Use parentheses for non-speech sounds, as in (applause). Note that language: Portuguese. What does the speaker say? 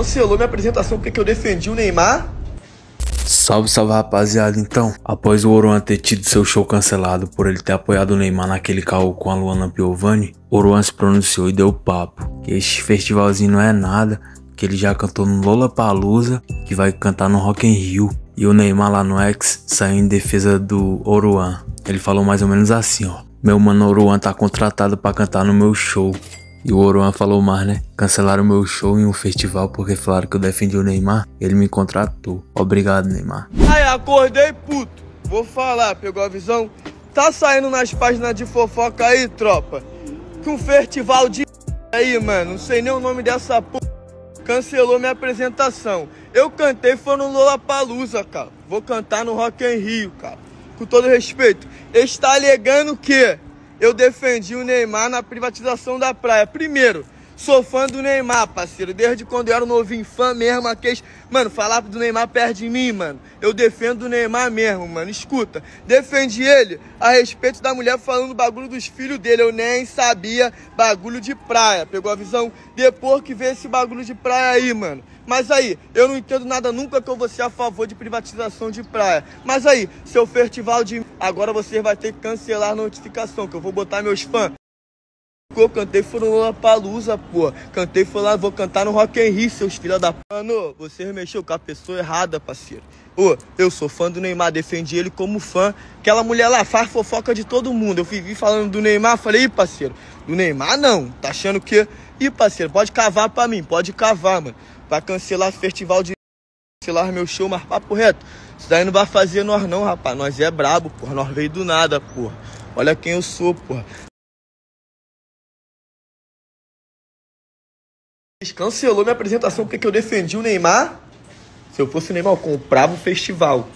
cancelou minha apresentação porque eu defendi o Neymar. Salve, salve rapaziada. Então, após o Oruan ter tido seu show cancelado por ele ter apoiado o Neymar naquele carro com a Luana Piovani, Oruan se pronunciou e deu papo que este festivalzinho não é nada, que ele já cantou no Lollapalooza, que vai cantar no Rock in Rio, e o Neymar lá no X saiu em defesa do Oruan. Ele falou mais ou menos assim, ó: "Meu mano Oruan tá contratado para cantar no meu show. E o Oruan falou mais, né? Cancelaram meu show em um festival porque falaram que eu defendi o Neymar. Ele me contratou. Obrigado, Neymar. Aí, acordei puto. Vou falar, pegou a visão? Tá saindo nas páginas de fofoca aí, tropa. Que um festival de (laughs) aí, mano. Não sei nem o nome dessa porra. Cancelou minha apresentação. Eu cantei foi no Lollapalooza, cara. Vou cantar no Rock em Rio, cara. Com todo respeito. Está alegando que eu defendi o Neymar na privatização da praia. Primeiro, Sou fã do Neymar, parceiro. Desde quando eu era novinho, fã mesmo. Aqueles... Mano, falar do Neymar perde em mim, mano. Eu defendo o Neymar mesmo, mano. Escuta, defendi ele a respeito da mulher falando bagulho dos filhos dele. Eu nem sabia bagulho de praia. Pegou a visão? Depois que vê esse bagulho de praia aí, mano. Mas aí, eu não entendo nada nunca que eu vou ser a favor de privatização de praia. Mas aí, seu festival de. Agora vocês vão ter que cancelar a notificação, que eu vou botar meus fãs eu cantei foi no Lollapalooza, pô. Cantei foi lá, vou cantar no Rock and Rio, seus filha da... Mano, você mexeu com a pessoa errada, parceiro. Ô, eu sou fã do Neymar, defendi ele como fã. Aquela mulher lá faz fofoca de todo mundo. Eu vivi falando do Neymar, falei, Ih, parceiro, do Neymar não. Tá achando que... Ih, parceiro, pode cavar pra mim, pode cavar, mano. Vai cancelar festival de... Cancelar meu show, mas papo reto. Isso daí não vai fazer nós não, rapaz. Nós é brabo, porra. Nós veio do nada, porra. Olha quem eu sou, porra. Cancelou minha apresentação porque eu defendi o Neymar. Se eu fosse o Neymar, eu comprava o festival.